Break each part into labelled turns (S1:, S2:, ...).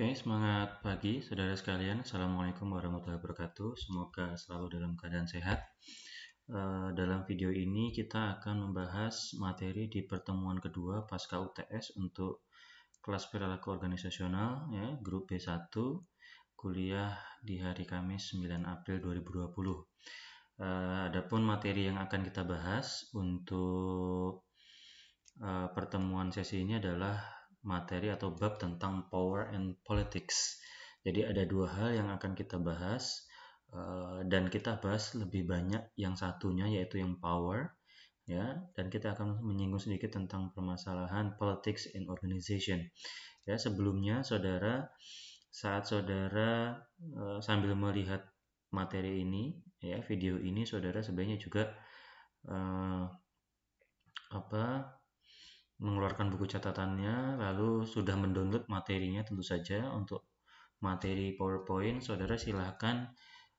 S1: Oke, semangat pagi saudara sekalian. Assalamualaikum warahmatullahi wabarakatuh. Semoga selalu dalam keadaan sehat. Eh, dalam video ini kita akan membahas materi di pertemuan kedua pasca UTS untuk kelas perilaku organisasional ya, grup B1 kuliah di hari Kamis 9 April 2020. Eh, adapun materi yang akan kita bahas untuk eh, pertemuan sesi ini adalah materi atau bab tentang power and politics. Jadi ada dua hal yang akan kita bahas eh, dan kita bahas lebih banyak yang satunya yaitu yang power ya dan kita akan menyinggung sedikit tentang permasalahan politics and organization. Ya sebelumnya saudara saat saudara eh, sambil melihat materi ini ya video ini saudara sebaiknya juga eh, apa mengeluarkan buku catatannya, lalu sudah mendownload materinya tentu saja untuk materi PowerPoint, saudara silahkan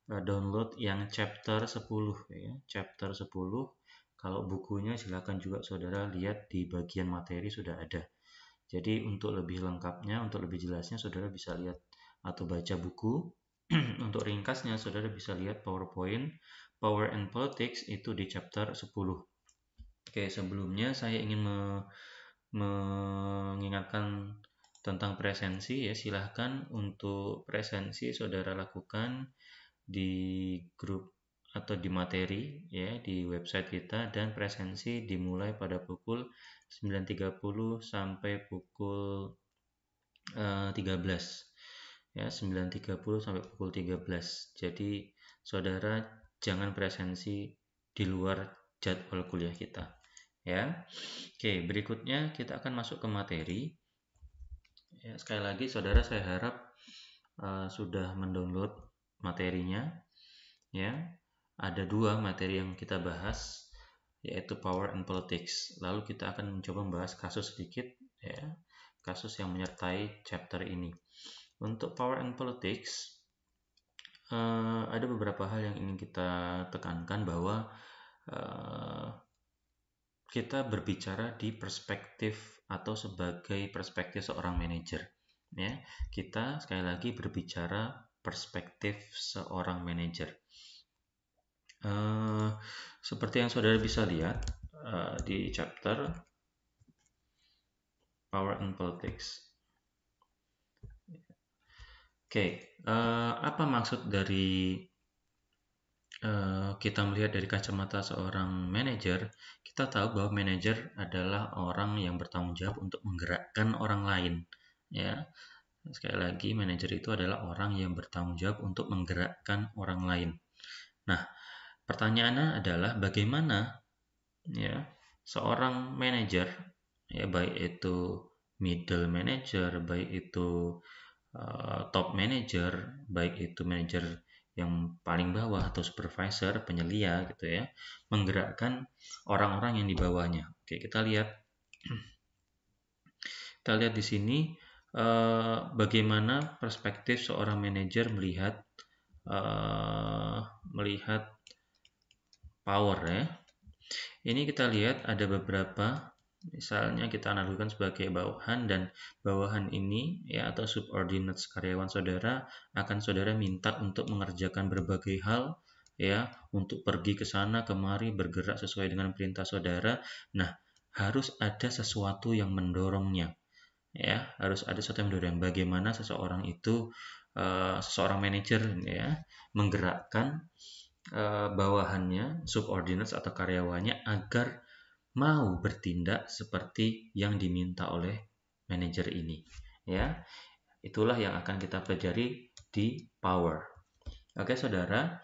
S1: eh, download yang chapter 10 ya, chapter 10. Kalau bukunya silahkan juga saudara lihat di bagian materi sudah ada. Jadi untuk lebih lengkapnya, untuk lebih jelasnya saudara bisa lihat atau baca buku. untuk ringkasnya saudara bisa lihat PowerPoint Power and Politics itu di chapter 10. Oke, sebelumnya saya ingin me mengingatkan tentang presensi ya. Silahkan untuk presensi saudara lakukan di grup atau di materi ya di website kita dan presensi dimulai pada pukul 9.30 sampai pukul uh, eh, 13 ya 9.30 sampai pukul 13 jadi saudara jangan presensi di luar jadwal kuliah kita. Ya. Oke, berikutnya kita akan masuk ke materi. Ya, sekali lagi saudara saya harap uh, sudah mendownload materinya. Ya. Ada dua materi yang kita bahas yaitu power and politics. Lalu kita akan mencoba membahas kasus sedikit ya, kasus yang menyertai chapter ini. Untuk power and politics, Uh, ada beberapa hal yang ingin kita tekankan bahwa Eh, kita berbicara di perspektif atau sebagai perspektif seorang manajer ya kita sekali lagi berbicara perspektif seorang manajer uh, seperti yang saudara bisa lihat uh, di chapter power and politics oke okay, uh, apa maksud dari Eh, kita melihat dari kacamata seorang manajer, kita tahu bahwa manajer adalah orang yang bertanggung jawab untuk menggerakkan orang lain. Ya, sekali lagi manajer itu adalah orang yang bertanggung jawab untuk menggerakkan orang lain. Nah, pertanyaannya adalah bagaimana ya seorang manajer ya baik itu middle manager, baik itu uh, top manager, baik itu manajer yang paling bawah atau supervisor penyelia gitu ya menggerakkan orang-orang yang di bawahnya. Oke, kita lihat kita lihat di sini eh, bagaimana perspektif seorang manajer melihat eh, melihat power ya. Ini kita lihat ada beberapa misalnya kita analogikan sebagai bawahan dan bawahan ini ya atau subordinates karyawan saudara akan saudara minta untuk mengerjakan berbagai hal ya untuk pergi ke sana kemari bergerak sesuai dengan perintah saudara nah harus ada sesuatu yang mendorongnya ya harus ada sesuatu yang mendorong bagaimana seseorang itu uh, seseorang manajer ya menggerakkan uh, bawahannya subordinates atau karyawannya agar mau bertindak seperti yang diminta oleh manajer ini. Ya, itulah yang akan kita pelajari di power. Oke, saudara,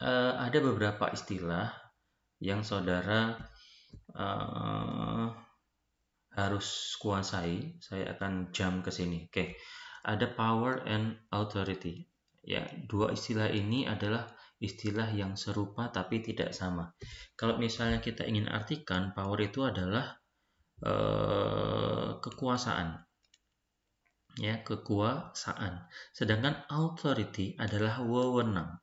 S1: eh, ada beberapa istilah yang saudara eh, harus kuasai. Saya akan jam ke sini. Oke, ada power and authority. Ya, dua istilah ini adalah istilah yang serupa tapi tidak sama. Kalau misalnya kita ingin artikan, power itu adalah eh, kekuasaan. Ya, kekuasaan. Sedangkan authority adalah wewenang.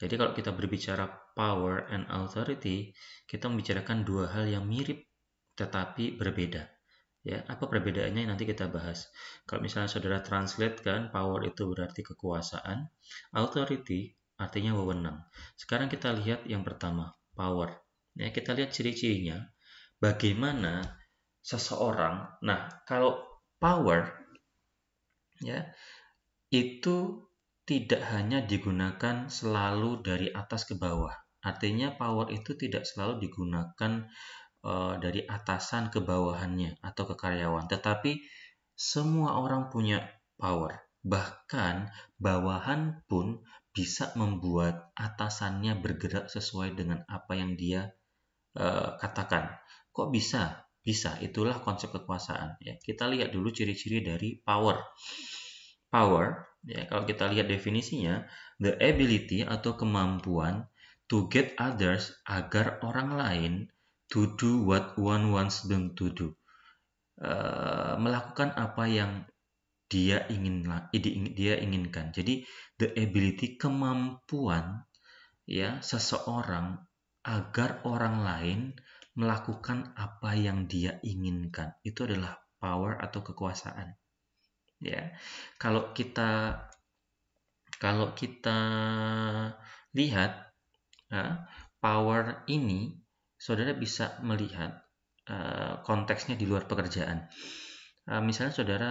S1: Jadi kalau kita berbicara power and authority, kita membicarakan dua hal yang mirip tetapi berbeda ya apa perbedaannya nanti kita bahas kalau misalnya saudara translate kan power itu berarti kekuasaan authority artinya wewenang sekarang kita lihat yang pertama power ya kita lihat ciri-cirinya bagaimana seseorang nah kalau power ya itu tidak hanya digunakan selalu dari atas ke bawah artinya power itu tidak selalu digunakan Eh, dari atasan ke bawahannya atau ke karyawan, tetapi semua orang punya power. Bahkan bawahan pun bisa membuat atasannya bergerak sesuai dengan apa yang dia uh, katakan. Kok bisa? Bisa. Itulah konsep kekuasaan. Ya, kita lihat dulu ciri-ciri dari power. Power, ya, kalau kita lihat definisinya, the ability atau kemampuan to get others agar orang lain to do what one wants them to do uh, melakukan apa yang dia ingin dia inginkan jadi the ability kemampuan ya seseorang agar orang lain melakukan apa yang dia inginkan itu adalah power atau kekuasaan ya kalau kita kalau kita lihat ya, power ini saudara bisa melihat uh, konteksnya di luar pekerjaan. Uh, misalnya saudara,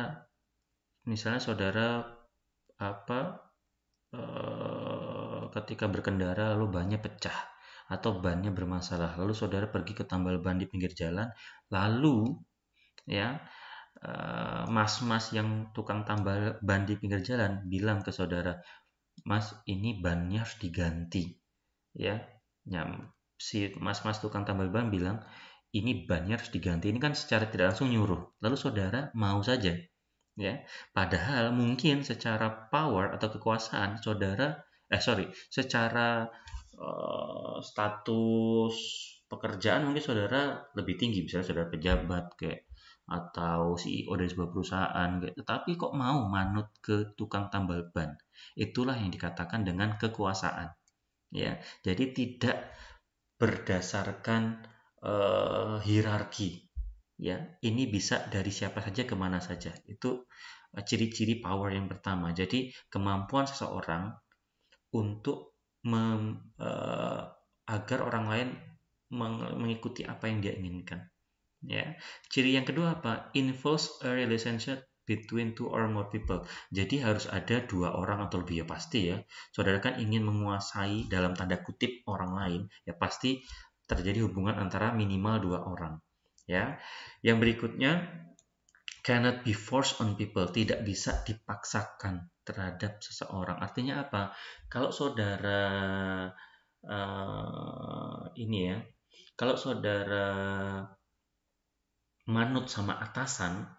S1: misalnya saudara apa uh, ketika berkendara lalu bannya pecah atau bannya bermasalah lalu saudara pergi ke tambal ban di pinggir jalan lalu ya mas-mas yang tukang tambal ban di pinggir jalan bilang ke saudara, "Mas, ini bannya harus diganti." Ya. ya si mas-mas tukang tambal ban bilang ini bannya harus diganti ini kan secara tidak langsung nyuruh lalu saudara mau saja ya padahal mungkin secara power atau kekuasaan saudara eh sorry secara uh, status pekerjaan mungkin saudara lebih tinggi misalnya saudara pejabat kayak atau CEO dari sebuah perusahaan kayak tetapi kok mau manut ke tukang tambal ban itulah yang dikatakan dengan kekuasaan ya jadi tidak berdasarkan uh, hierarki ya ini bisa dari siapa saja ke mana saja itu eh, ciri-ciri power yang pertama jadi kemampuan seseorang untuk mem, uh, agar orang lain mengikuti apa yang dia inginkan ya ciri yang kedua apa involves a relationship between two or more people. Jadi harus ada dua orang atau lebih ya pasti ya. Saudara kan ingin menguasai dalam tanda kutip orang lain ya pasti terjadi hubungan antara minimal dua orang ya. Yang berikutnya cannot be forced on people, tidak bisa dipaksakan terhadap seseorang. Artinya apa? Kalau saudara uh, ini ya, kalau saudara manut sama atasan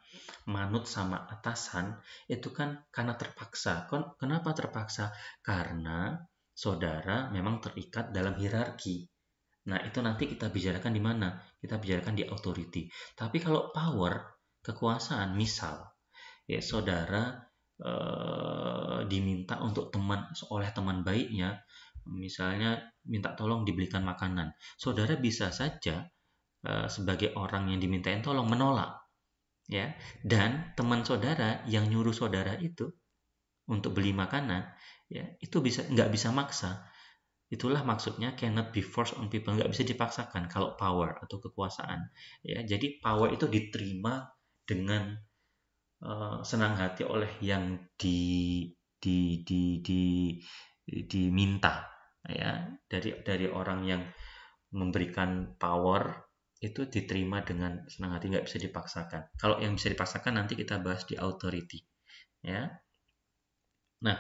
S1: manut sama atasan itu kan karena terpaksa. Kenapa terpaksa? Karena saudara memang terikat dalam hierarki. Nah, itu nanti kita bicarakan di mana? Kita bicarakan di authority. Tapi kalau power, kekuasaan, misal ya saudara eh, diminta untuk teman oleh teman baiknya, misalnya minta tolong dibelikan makanan. Saudara bisa saja eh, sebagai orang yang dimintain tolong menolak ya dan teman saudara yang nyuruh saudara itu untuk beli makanan ya itu bisa nggak bisa maksa itulah maksudnya cannot be forced on people nggak bisa dipaksakan kalau power atau kekuasaan ya jadi power itu diterima dengan uh, senang hati oleh yang di di di di diminta ya dari dari orang yang memberikan power itu diterima dengan senang hati nggak bisa dipaksakan kalau yang bisa dipaksakan nanti kita bahas di authority ya nah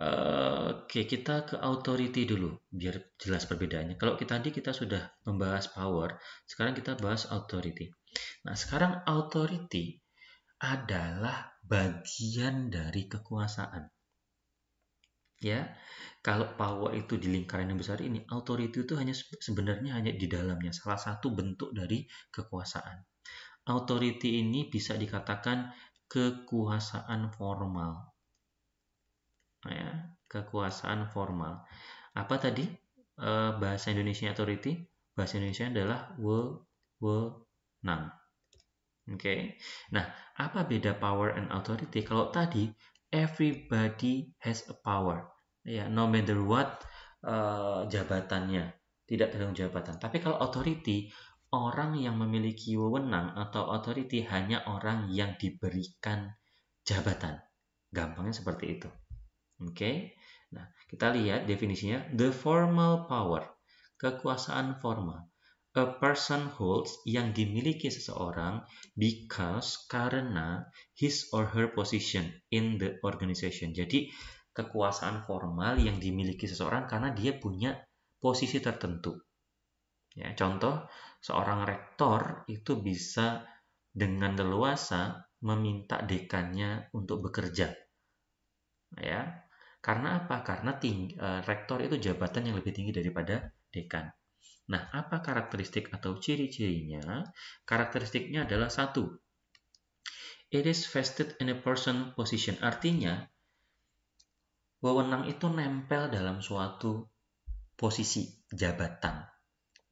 S1: oke okay, kita ke authority dulu biar jelas perbedaannya kalau kita tadi kita sudah membahas power sekarang kita bahas authority nah sekarang authority adalah bagian dari kekuasaan ya kalau power itu di lingkaran yang besar ini authority itu hanya sebenarnya hanya di dalamnya salah satu bentuk dari kekuasaan authority ini bisa dikatakan kekuasaan formal ya kekuasaan formal apa tadi e, bahasa Indonesia authority bahasa Indonesia adalah we wewenang oke okay? nah apa beda power and authority kalau tadi everybody has a power ya no matter what uh, jabatannya tidak tergantung jabatan tapi kalau authority orang yang memiliki wewenang atau authority hanya orang yang diberikan jabatan gampangnya seperti itu oke okay? nah kita lihat definisinya the formal power kekuasaan formal a person holds yang dimiliki seseorang because karena his or her position in the organization jadi kekuasaan formal yang dimiliki seseorang karena dia punya posisi tertentu. Ya, contoh, seorang rektor itu bisa dengan leluasa meminta dekannya untuk bekerja. Ya. Karena apa? Karena tinggi, e, rektor itu jabatan yang lebih tinggi daripada dekan. Nah, apa karakteristik atau ciri-cirinya? Karakteristiknya adalah satu. It is vested in a person position. Artinya, Wewenang itu nempel dalam suatu posisi jabatan.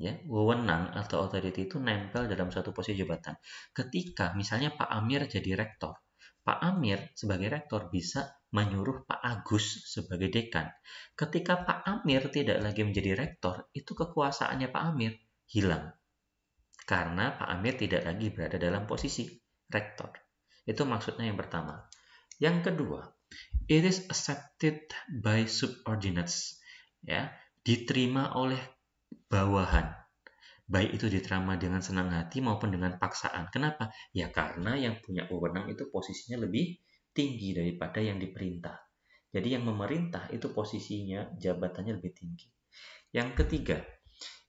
S1: Ya, wewenang atau otoriti itu nempel dalam suatu posisi jabatan. Ketika misalnya Pak Amir jadi rektor, Pak Amir sebagai rektor bisa menyuruh Pak Agus sebagai dekan. Ketika Pak Amir tidak lagi menjadi rektor, itu kekuasaannya Pak Amir hilang. Karena Pak Amir tidak lagi berada dalam posisi rektor. Itu maksudnya yang pertama. Yang kedua, It is accepted by subordinates. Ya, diterima oleh bawahan. Baik itu diterima dengan senang hati maupun dengan paksaan. Kenapa? Ya karena yang punya wewenang itu posisinya lebih tinggi daripada yang diperintah. Jadi yang memerintah itu posisinya jabatannya lebih tinggi. Yang ketiga,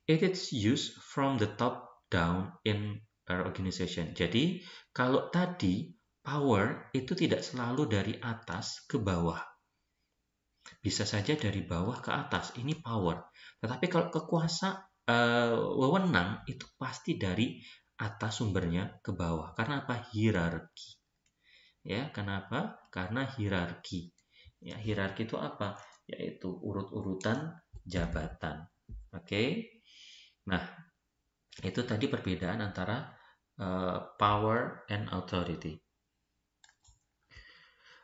S1: it is used from the top down in our organization. Jadi kalau tadi power itu tidak selalu dari atas ke bawah. Bisa saja dari bawah ke atas, ini power. Tetapi kalau kekuasaan eh, wewenang itu pasti dari atas sumbernya ke bawah. Karena apa? Hierarki. Ya, kenapa? Karena hierarki. Ya, hierarki itu apa? Yaitu urut-urutan jabatan. Oke. Okay? Nah, itu tadi perbedaan antara uh, power and authority.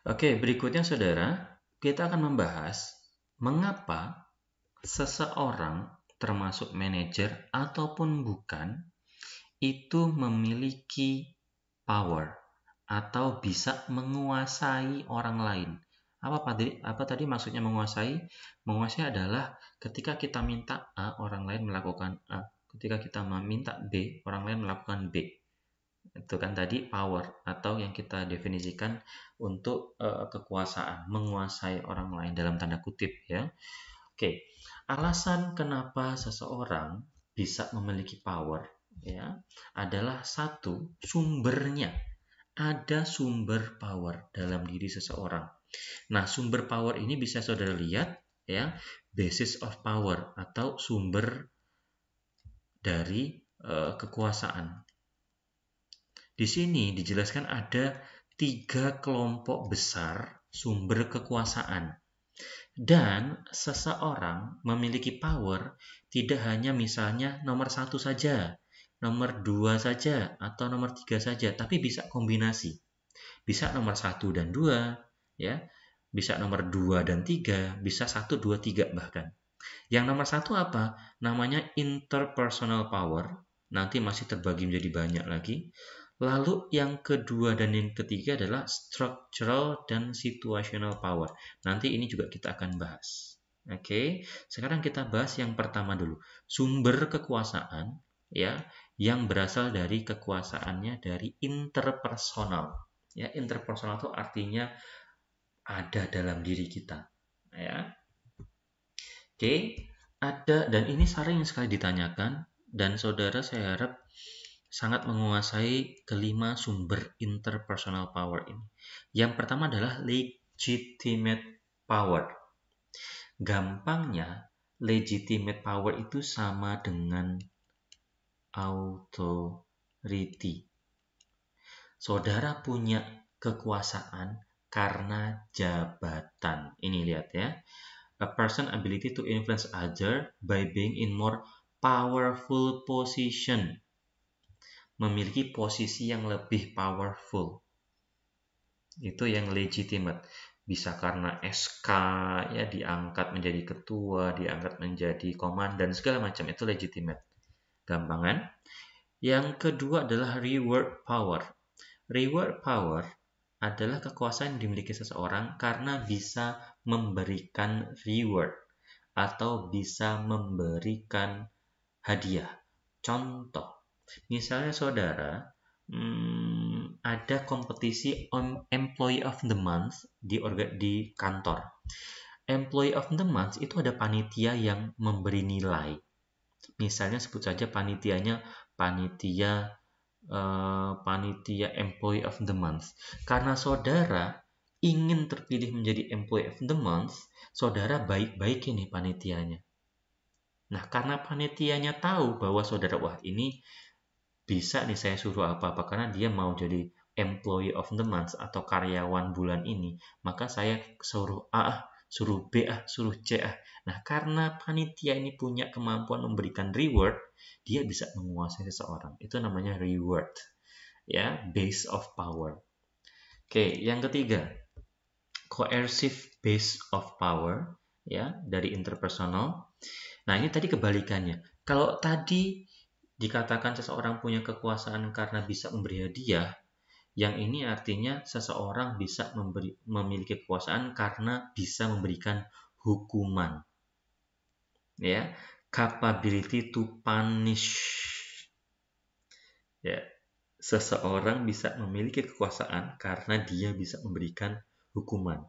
S1: Oke, berikutnya saudara, kita akan membahas mengapa seseorang termasuk manajer ataupun bukan itu memiliki power atau bisa menguasai orang lain. Apa tadi apa tadi maksudnya menguasai? Menguasai adalah ketika kita minta A, orang lain melakukan A. Ketika kita meminta B, orang lain melakukan B itu kan tadi power atau yang kita definisikan untuk uh, kekuasaan menguasai orang lain dalam tanda kutip ya oke alasan kenapa seseorang bisa memiliki power ya adalah satu sumbernya ada sumber power dalam diri seseorang nah sumber power ini bisa saudara lihat ya basis of power atau sumber dari uh, kekuasaan di sini dijelaskan ada tiga kelompok besar sumber kekuasaan. Dan seseorang memiliki power tidak hanya misalnya nomor satu saja, nomor dua saja, atau nomor tiga saja, tapi bisa kombinasi. Bisa nomor satu dan dua, ya, bisa nomor dua dan tiga, bisa satu, dua, tiga bahkan. Yang nomor satu apa? Namanya interpersonal power. Nanti masih terbagi menjadi banyak lagi. Lalu yang kedua dan yang ketiga adalah structural dan situational power. Nanti ini juga kita akan bahas. Oke, okay? sekarang kita bahas yang pertama dulu. Sumber kekuasaan ya yang berasal dari kekuasaannya dari interpersonal. Ya, interpersonal itu artinya ada dalam diri kita, ya. Oke, okay? ada dan ini sering sekali ditanyakan dan saudara saya harap sangat menguasai kelima sumber interpersonal power ini. Yang pertama adalah legitimate power. Gampangnya, legitimate power itu sama dengan authority. Saudara punya kekuasaan karena jabatan. Ini lihat ya. A person ability to influence other by being in more powerful position memiliki posisi yang lebih powerful. Itu yang legitimate. Bisa karena SK ya diangkat menjadi ketua, diangkat menjadi komandan segala macam itu legitimate. Gampangan. Yang kedua adalah reward power. Reward power adalah kekuasaan yang dimiliki seseorang karena bisa memberikan reward atau bisa memberikan hadiah. Contoh, Misalnya saudara hmm, ada kompetisi on employee of the month di orga, di kantor. Employee of the month itu ada panitia yang memberi nilai. Misalnya sebut saja panitianya panitia uh, panitia employee of the month. Karena saudara ingin terpilih menjadi employee of the month, saudara baik-baik ini panitianya. Nah, karena panitianya tahu bahwa saudara wah ini bisa nih saya suruh apa-apa karena dia mau jadi employee of the month atau karyawan bulan ini, maka saya suruh A, ah, suruh B, ah, suruh C. Ah. Nah, karena panitia ini punya kemampuan memberikan reward, dia bisa menguasai seseorang. Itu namanya reward. Ya, base of power. Oke, yang ketiga, coercive base of power ya dari interpersonal. Nah, ini tadi kebalikannya. Kalau tadi Dikatakan seseorang punya kekuasaan karena bisa memberi hadiah, yang ini artinya seseorang bisa memberi, memiliki kekuasaan karena bisa memberikan hukuman. Ya, capability to punish. Ya, seseorang bisa memiliki kekuasaan karena dia bisa memberikan hukuman.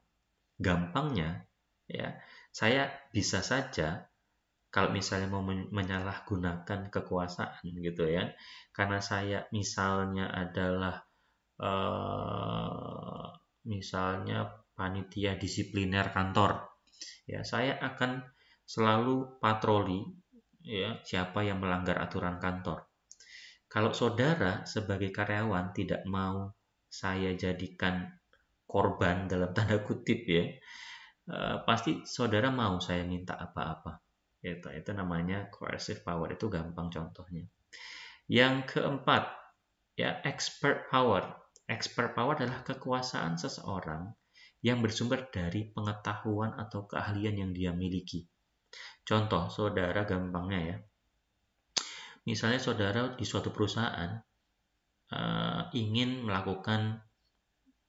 S1: Gampangnya, ya, saya bisa saja kalau misalnya mau menyalahgunakan kekuasaan gitu ya karena saya misalnya adalah eh, misalnya panitia disipliner kantor ya saya akan selalu patroli ya siapa yang melanggar aturan kantor kalau saudara sebagai karyawan tidak mau saya jadikan korban dalam tanda kutip ya eh, pasti saudara mau saya minta apa-apa itu, itu namanya coercive power itu gampang contohnya. Yang keempat, ya expert power. Expert power adalah kekuasaan seseorang yang bersumber dari pengetahuan atau keahlian yang dia miliki. Contoh, saudara gampangnya ya. Misalnya saudara di suatu perusahaan uh, ingin melakukan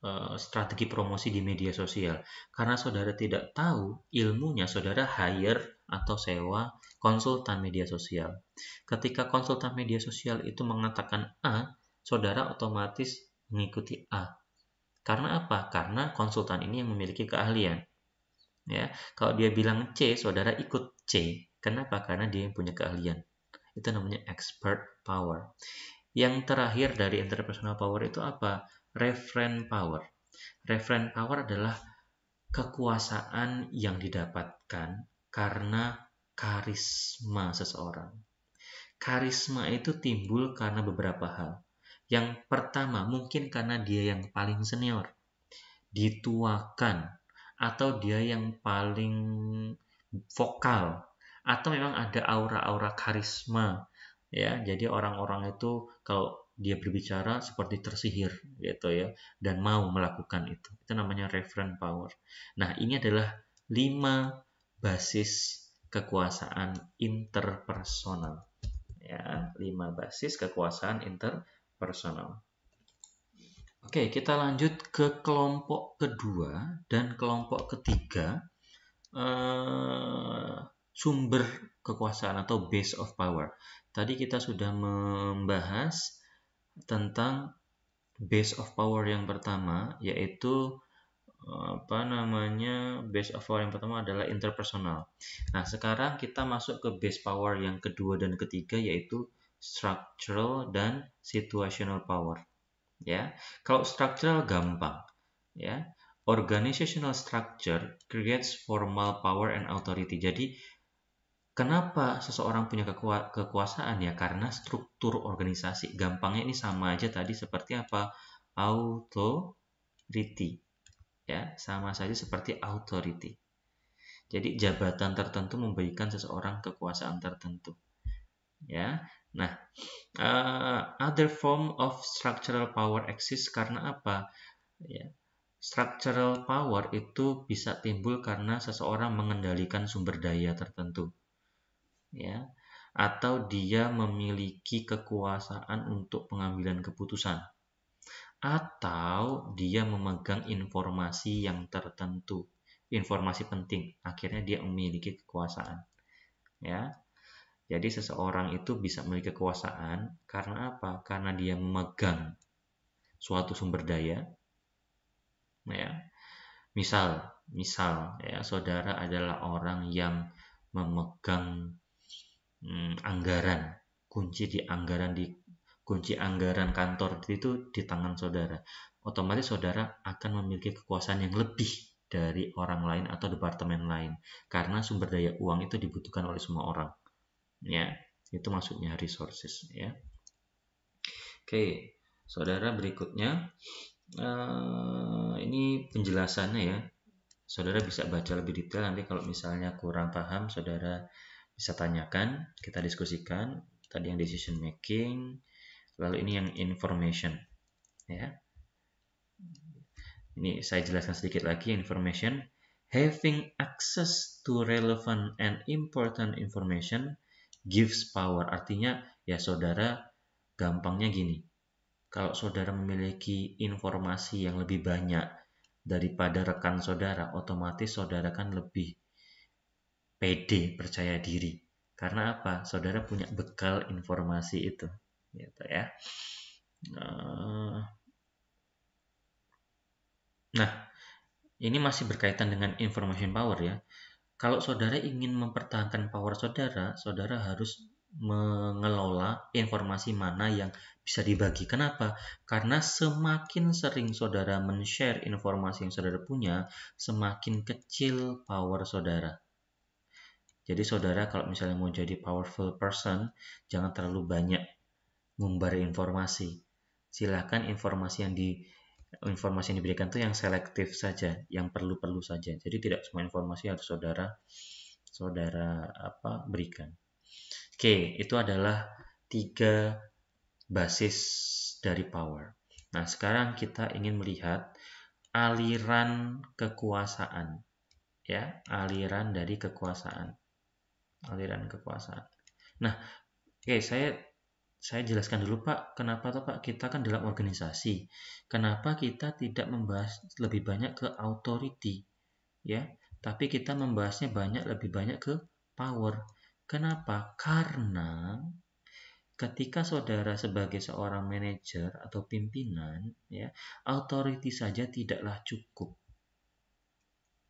S1: uh, strategi promosi di media sosial. Karena saudara tidak tahu ilmunya, saudara hire atau sewa konsultan media sosial. Ketika konsultan media sosial itu mengatakan A, saudara otomatis mengikuti A. Karena apa? Karena konsultan ini yang memiliki keahlian. Ya, kalau dia bilang C, saudara ikut C. Kenapa? Karena dia yang punya keahlian. Itu namanya expert power. Yang terakhir dari interpersonal power itu apa? Referent power. Referent power adalah kekuasaan yang didapatkan karena karisma seseorang. Karisma itu timbul karena beberapa hal. Yang pertama, mungkin karena dia yang paling senior, dituakan, atau dia yang paling vokal, atau memang ada aura-aura karisma. Ya, jadi orang-orang itu kalau dia berbicara seperti tersihir gitu ya dan mau melakukan itu. Itu namanya referent power. Nah, ini adalah lima basis kekuasaan interpersonal. Ya, lima basis kekuasaan interpersonal. Oke, kita lanjut ke kelompok kedua dan kelompok ketiga. Eh, sumber kekuasaan atau base of power. Tadi kita sudah membahas tentang base of power yang pertama, yaitu apa namanya base of power yang pertama adalah interpersonal. Nah, sekarang kita masuk ke base power yang kedua dan ketiga yaitu structural dan situational power. Ya. Kalau structural gampang, ya. Organizational structure creates formal power and authority. Jadi Kenapa seseorang punya kekuasaan ya? Karena struktur organisasi. Gampangnya ini sama aja tadi seperti apa? Authority ya sama saja seperti authority. Jadi jabatan tertentu memberikan seseorang kekuasaan tertentu. Ya. Nah, uh, other form of structural power exists karena apa? Ya. Structural power itu bisa timbul karena seseorang mengendalikan sumber daya tertentu. Ya, atau dia memiliki kekuasaan untuk pengambilan keputusan atau dia memegang informasi yang tertentu, informasi penting. Akhirnya dia memiliki kekuasaan. Ya. Jadi seseorang itu bisa memiliki kekuasaan karena apa? Karena dia memegang suatu sumber daya. Ya. Misal, misal ya, saudara adalah orang yang memegang hmm, anggaran, kunci di anggaran di kunci anggaran kantor itu di tangan saudara. Otomatis saudara akan memiliki kekuasaan yang lebih dari orang lain atau departemen lain karena sumber daya uang itu dibutuhkan oleh semua orang. Ya, itu maksudnya resources ya. Oke, saudara berikutnya uh, ini penjelasannya ya. Saudara bisa baca lebih detail nanti kalau misalnya kurang paham saudara bisa tanyakan, kita diskusikan tadi yang decision making, lalu ini yang information ya ini saya jelaskan sedikit lagi information having access to relevant and important information gives power artinya ya saudara gampangnya gini kalau saudara memiliki informasi yang lebih banyak daripada rekan saudara otomatis saudara kan lebih pede percaya diri karena apa saudara punya bekal informasi itu gitu ya eh, nah ini masih berkaitan dengan information power ya kalau saudara ingin mempertahankan power saudara saudara harus mengelola informasi mana yang bisa dibagi. Kenapa? Karena semakin sering saudara men-share informasi yang saudara punya, semakin kecil power saudara. Jadi saudara kalau misalnya mau jadi powerful person, jangan terlalu banyak ngumbar informasi. Silahkan informasi yang di informasi yang diberikan itu yang selektif saja, yang perlu-perlu saja. Jadi tidak semua informasi harus saudara saudara apa berikan. Oke, itu adalah tiga basis dari power. Nah, sekarang kita ingin melihat aliran kekuasaan. Ya, aliran dari kekuasaan. Aliran kekuasaan. Nah, oke, saya saya jelaskan dulu Pak, kenapa toh Pak kita kan dalam organisasi. Kenapa kita tidak membahas lebih banyak ke authority ya, tapi kita membahasnya banyak lebih banyak ke power. Kenapa? Karena ketika saudara sebagai seorang manajer atau pimpinan ya, authority saja tidaklah cukup.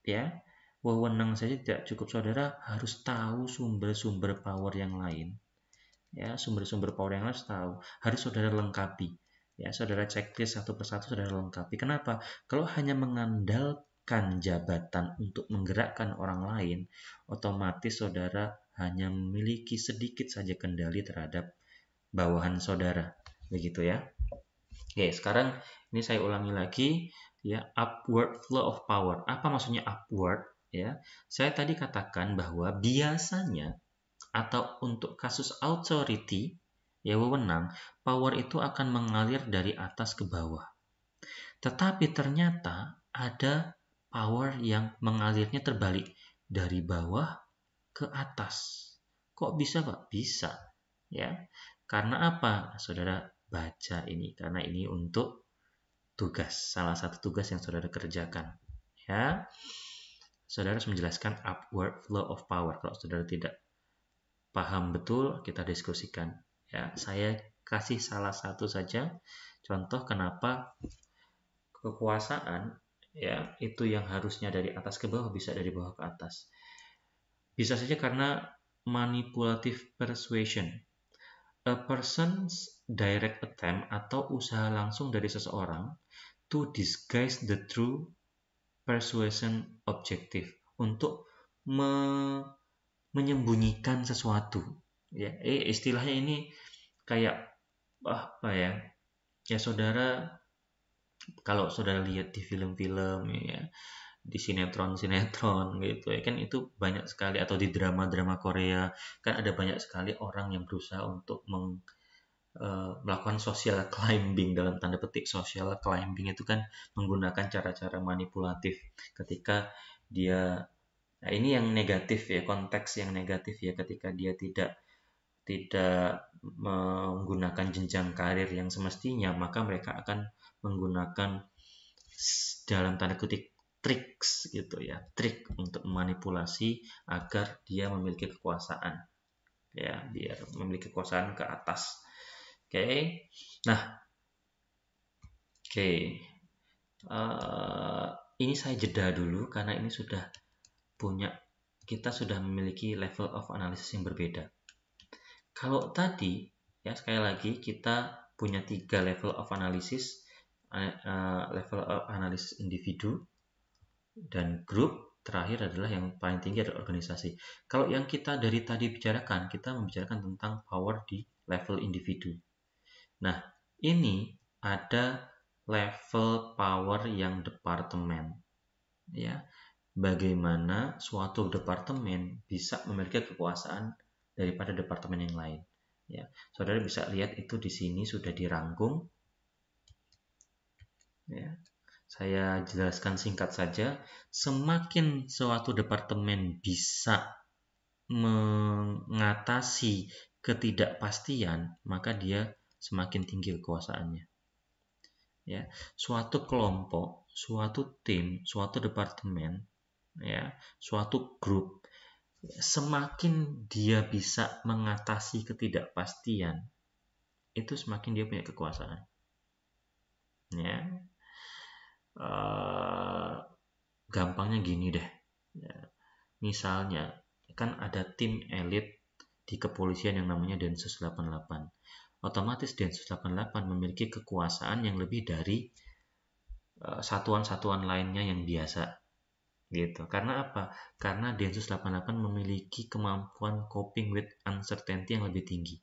S1: Ya, wewenang saja tidak cukup saudara harus tahu sumber-sumber power yang lain ya sumber-sumber power yang harus tahu harus saudara lengkapi ya saudara checklist satu persatu saudara lengkapi kenapa kalau hanya mengandalkan jabatan untuk menggerakkan orang lain otomatis saudara hanya memiliki sedikit saja kendali terhadap bawahan saudara begitu ya oke sekarang ini saya ulangi lagi ya upward flow of power apa maksudnya upward ya saya tadi katakan bahwa biasanya atau untuk kasus authority, ya wewenang, power itu akan mengalir dari atas ke bawah. Tetapi ternyata ada power yang mengalirnya terbalik dari bawah ke atas. Kok bisa, Pak? Bisa. Ya. Karena apa? Saudara baca ini karena ini untuk tugas, salah satu tugas yang saudara kerjakan. Ya. Saudara harus menjelaskan upward flow of power kalau saudara tidak paham betul kita diskusikan. Ya, saya kasih salah satu saja contoh kenapa kekuasaan ya itu yang harusnya dari atas ke bawah bisa dari bawah ke atas. Bisa saja karena manipulative persuasion. A person's direct attempt atau usaha langsung dari seseorang to disguise the true persuasion objective untuk me menyembunyikan sesuatu ya eh, istilahnya ini kayak ah, apa ya ya saudara kalau saudara lihat di film-film ya di sinetron-sinetron gitu ya kan itu banyak sekali atau di drama-drama Korea kan ada banyak sekali orang yang berusaha untuk meng, e, melakukan social climbing dalam tanda petik social climbing itu kan menggunakan cara-cara manipulatif ketika dia Nah, ini yang negatif ya, konteks yang negatif ya ketika dia tidak tidak menggunakan jenjang karir yang semestinya, maka mereka akan menggunakan dalam tanda kutip triks gitu ya, trik untuk manipulasi agar dia memiliki kekuasaan. Ya, biar memiliki kekuasaan ke atas. Oke. Okay. Nah, oke. Okay. Uh, eh, ini saya jeda dulu karena ini sudah punya kita sudah memiliki level of analysis yang berbeda. Kalau tadi ya sekali lagi kita punya tiga level of analysis, eh, eh, level of analysis individu dan grup, terakhir adalah yang paling tinggi adalah organisasi. Kalau yang kita dari tadi bicarakan, kita membicarakan tentang power di level individu. Nah, ini ada level power yang departemen. Ya, bagaimana suatu departemen bisa memiliki kekuasaan daripada departemen yang lain. Ya, saudara bisa lihat itu di sini sudah dirangkum. Ya, saya jelaskan singkat saja. Semakin suatu departemen bisa mengatasi ketidakpastian, maka dia semakin tinggi kekuasaannya. Ya, suatu kelompok, suatu tim, suatu departemen ya suatu grup semakin dia bisa mengatasi ketidakpastian itu semakin dia punya kekuasaan ya uh, gampangnya gini deh ya. misalnya kan ada tim elit di kepolisian yang namanya Densus 88 otomatis Densus 88 memiliki kekuasaan yang lebih dari eh, satuan-satuan lainnya yang biasa gitu karena apa karena Densus 88 memiliki kemampuan coping with uncertainty yang lebih tinggi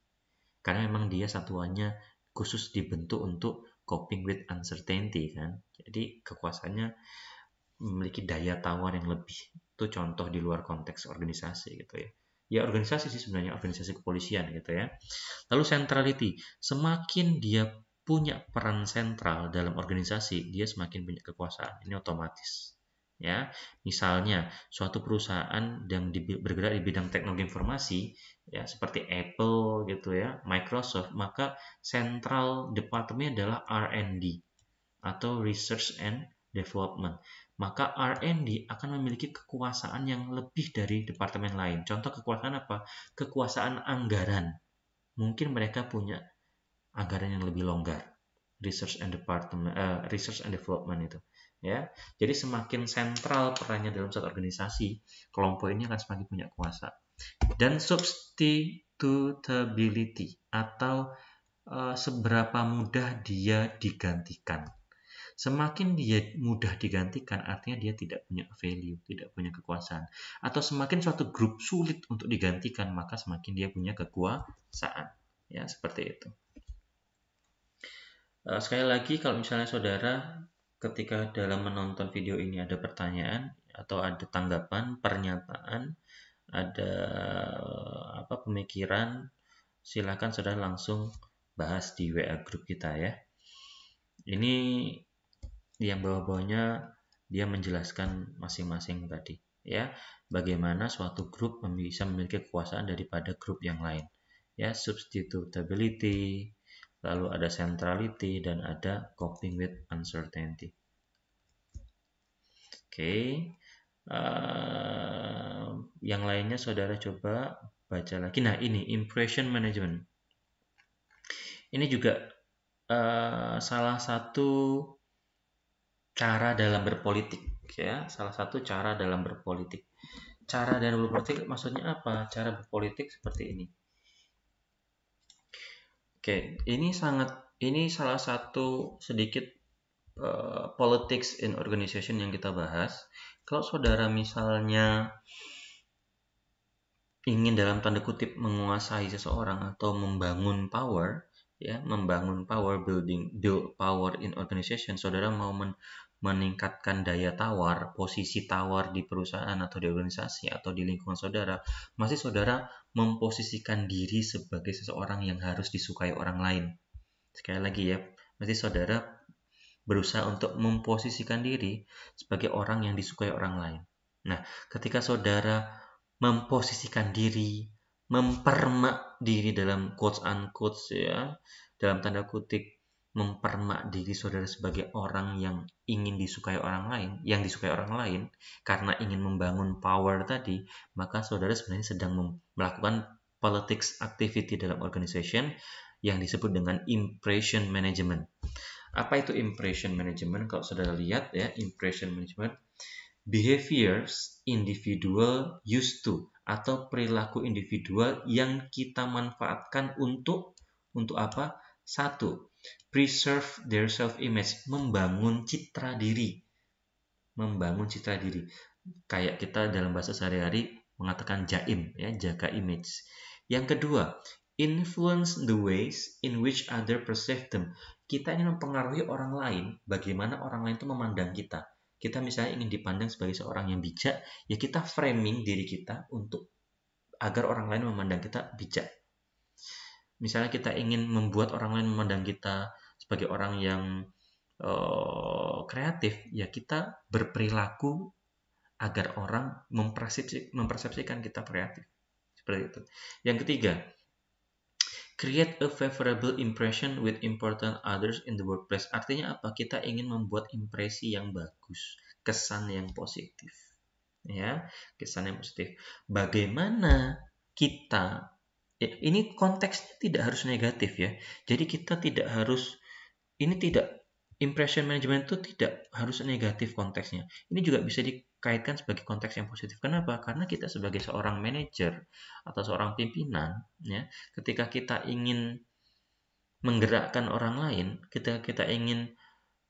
S1: karena memang dia satuannya khusus dibentuk untuk coping with uncertainty kan jadi kekuasaannya memiliki daya tawar yang lebih itu contoh di luar konteks organisasi gitu ya ya organisasi sih sebenarnya organisasi kepolisian gitu ya lalu centrality semakin dia punya peran sentral dalam organisasi, dia semakin punya kekuasaan. Ini otomatis ya misalnya suatu perusahaan yang bergerak di bidang teknologi informasi ya seperti Apple gitu ya Microsoft maka sentral departemen adalah R&D atau Research and Development maka R&D akan memiliki kekuasaan yang lebih dari departemen lain contoh kekuasaan apa kekuasaan anggaran mungkin mereka punya anggaran yang lebih longgar research and department uh, research and development itu ya. Jadi semakin sentral perannya dalam satu organisasi, kelompok ini akan semakin punya kuasa. Dan substitutability atau e, seberapa mudah dia digantikan. Semakin dia mudah digantikan, artinya dia tidak punya value, tidak punya kekuasaan. Atau semakin suatu grup sulit untuk digantikan, maka semakin dia punya kekuasaan. Ya, seperti itu. Eh, sekali lagi, kalau misalnya saudara ketika dalam menonton video ini ada pertanyaan atau ada tanggapan, pernyataan, ada apa pemikiran, silahkan sudah langsung bahas di WA grup kita ya. Ini yang bawah-bawahnya dia menjelaskan masing-masing tadi ya bagaimana suatu grup bisa memiliki kekuasaan daripada grup yang lain ya substitutability lalu ada centrality, dan ada coping with uncertainty. Oke, okay.
S2: uh, eh,
S1: yang lainnya saudara coba baca lagi. Nah ini impression management. Ini juga uh, salah satu cara dalam berpolitik, ya, salah satu cara dalam berpolitik. Cara dalam berpolitik maksudnya apa? Cara berpolitik seperti ini. Oke, ini sangat ini salah satu sedikit uh, politics in organization yang kita bahas. Kalau saudara misalnya ingin dalam tanda kutip menguasai seseorang atau membangun power, ya, membangun power building build power in organization, saudara mau men meningkatkan daya tawar, posisi tawar di perusahaan atau di organisasi atau di lingkungan saudara, masih saudara memposisikan diri sebagai seseorang yang harus disukai orang lain. Sekali lagi ya, masih saudara berusaha untuk memposisikan diri sebagai orang yang disukai orang lain. Nah, ketika saudara memposisikan diri, mempermak diri dalam quotes unquotes ya, dalam tanda kutip mempermak diri saudara sebagai orang yang ingin disukai orang lain, yang disukai orang lain karena ingin membangun power tadi, maka saudara sebenarnya sedang melakukan politics activity dalam organization yang disebut dengan impression management. Apa itu impression management? Kalau saudara lihat ya, impression management behaviors individual used to atau perilaku individual yang kita manfaatkan untuk untuk apa? Satu, preserve their self image, membangun citra diri. Membangun citra diri. Kayak kita dalam bahasa sehari-hari mengatakan jaim ya, jaga image. Yang kedua, influence the ways in which other perceive them. Kita ini mempengaruhi orang lain bagaimana orang lain itu memandang kita. Kita misalnya ingin dipandang sebagai seorang yang bijak, ya kita framing diri kita untuk agar orang lain memandang kita bijak misalnya kita ingin membuat orang lain memandang kita sebagai orang yang uh, kreatif, ya kita berperilaku agar orang mempersepsi, mempersepsikan kita kreatif. Seperti itu. Yang ketiga, create a favorable impression with important others in the workplace. Artinya apa? Kita ingin membuat impresi yang bagus, kesan yang positif. Ya, kesan yang positif. Bagaimana kita ya, ini konteksnya tidak harus negatif ya. Jadi kita tidak harus ini tidak impression management itu tidak harus negatif konteksnya. Ini juga bisa dikaitkan sebagai konteks yang positif. Kenapa? Karena kita sebagai seorang manager atau seorang pimpinan ya, ketika kita ingin menggerakkan orang lain, kita kita ingin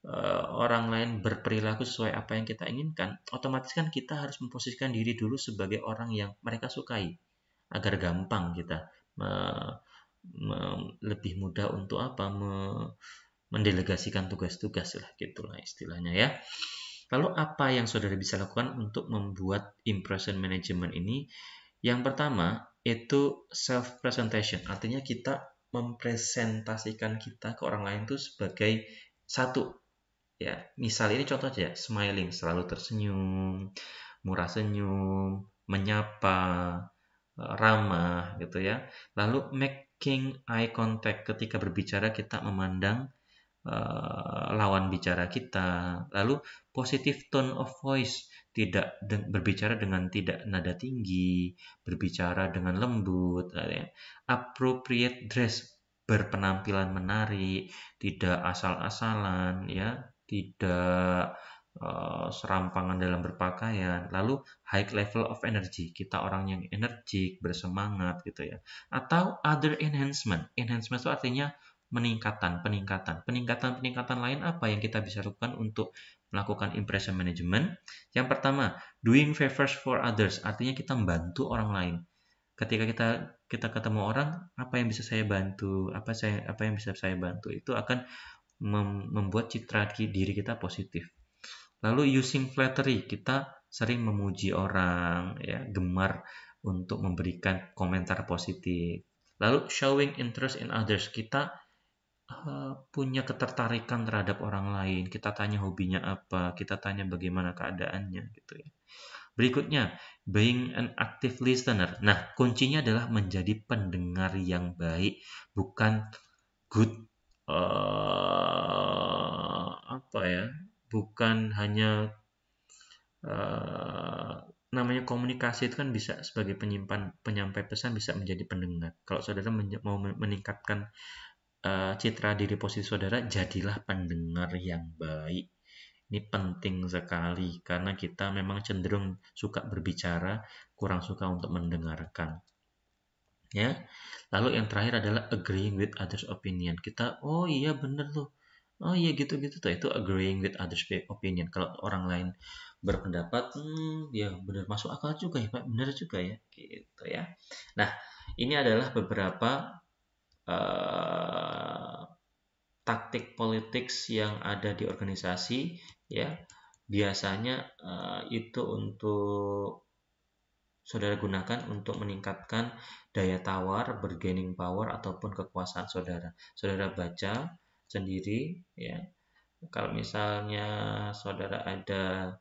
S1: uh, orang lain berperilaku sesuai apa yang kita inginkan, otomatis kan kita harus memposisikan diri dulu sebagai orang yang mereka sukai agar gampang kita me, me, lebih mudah untuk apa me, mendelegasikan tugas-tugas lah gitulah istilahnya ya. Lalu apa yang saudara bisa lakukan untuk membuat impression management ini? Yang pertama itu self presentation, artinya kita mempresentasikan kita ke orang lain itu sebagai satu ya misal ini contoh aja smiling selalu tersenyum murah senyum menyapa ramah gitu ya. Lalu making eye contact ketika berbicara kita memandang uh, lawan bicara kita. Lalu positive tone of voice tidak de berbicara dengan tidak nada tinggi, berbicara dengan lembut, eh, ya. appropriate dress berpenampilan menarik, tidak asal-asalan, ya, tidak Eh, serampangan dalam berpakaian, lalu high level of energy, kita orang yang energik, bersemangat gitu ya. Atau other enhancement. Enhancement itu artinya peningkatan, peningkatan. Peningkatan-peningkatan lain apa yang kita bisa lakukan untuk melakukan impression management? Yang pertama, doing favors for others, artinya kita membantu orang lain. Ketika kita kita ketemu orang, apa yang bisa saya bantu? Apa saya apa yang bisa saya bantu? Itu akan membuat citra diri kita positif. Lalu using flattery, kita sering memuji orang, ya, gemar untuk memberikan komentar positif. Lalu showing interest in others, kita uh, punya ketertarikan terhadap orang lain. Kita tanya hobinya apa, kita tanya bagaimana keadaannya gitu ya. Berikutnya, being an active listener. Nah, kuncinya adalah menjadi pendengar yang baik, bukan good uh, apa ya? bukan hanya uh, namanya komunikasi itu kan bisa sebagai penyimpan penyampai pesan bisa menjadi pendengar. Kalau saudara men mau meningkatkan uh, citra diri posisi saudara, jadilah pendengar yang baik. Ini penting sekali karena kita memang cenderung suka berbicara, kurang suka untuk mendengarkan. Ya. Lalu yang terakhir adalah agreeing with others opinion. Kita oh iya bener tuh oh iya gitu-gitu tuh itu agreeing with others opinion kalau orang lain berpendapat hmm ya benar masuk akal juga ya pak benar juga ya gitu ya nah ini adalah beberapa uh, taktik politik yang ada di organisasi ya biasanya uh, itu untuk saudara gunakan untuk meningkatkan daya tawar, bargaining power ataupun kekuasaan saudara. Saudara baca sendiri ya kalau misalnya saudara ada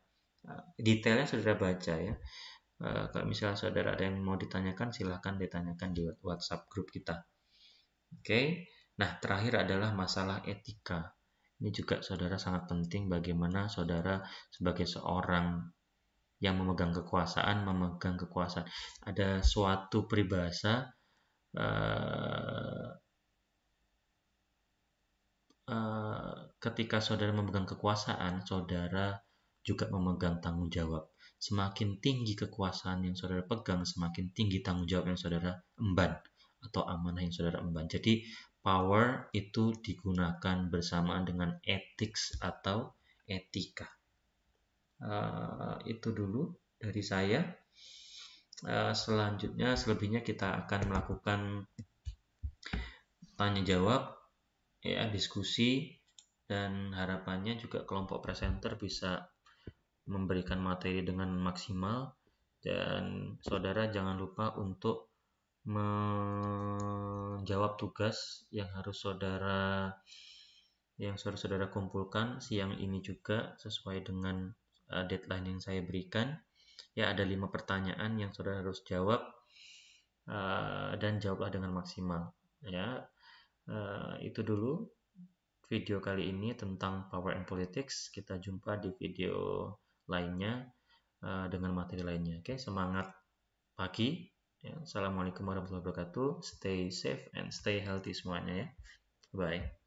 S1: eh, detailnya saudara baca ya eh, kalau misalnya saudara ada yang mau ditanyakan, silahkan ditanyakan di WhatsApp grup kita. Oke, okay? nah terakhir adalah masalah etika. Ini juga saudara sangat penting bagaimana saudara sebagai seorang yang memegang kekuasaan, memegang kekuasaan. Ada suatu peribahasa eh, Eh, ketika saudara memegang kekuasaan, saudara juga memegang tanggung jawab. Semakin tinggi kekuasaan yang saudara pegang, semakin tinggi tanggung jawab yang saudara emban atau amanah yang saudara emban. Jadi power itu digunakan bersamaan dengan ethics atau etika. Uh, itu dulu dari saya. Uh, selanjutnya selebihnya kita akan melakukan tanya jawab ya diskusi dan harapannya juga kelompok presenter bisa memberikan materi dengan maksimal dan saudara jangan lupa untuk menjawab tugas yang harus saudara yang harus saudara kumpulkan siang ini juga sesuai dengan eh, deadline yang saya berikan ya ada lima pertanyaan yang saudara harus jawab eh, dan jawablah dengan maksimal ya Eh, itu dulu video kali ini tentang power and politics. Kita jumpa di video lainnya eh, dengan materi lainnya. Oke, okay? semangat pagi. Ya. Assalamualaikum warahmatullahi wabarakatuh. Stay safe and stay healthy semuanya ya. Bye.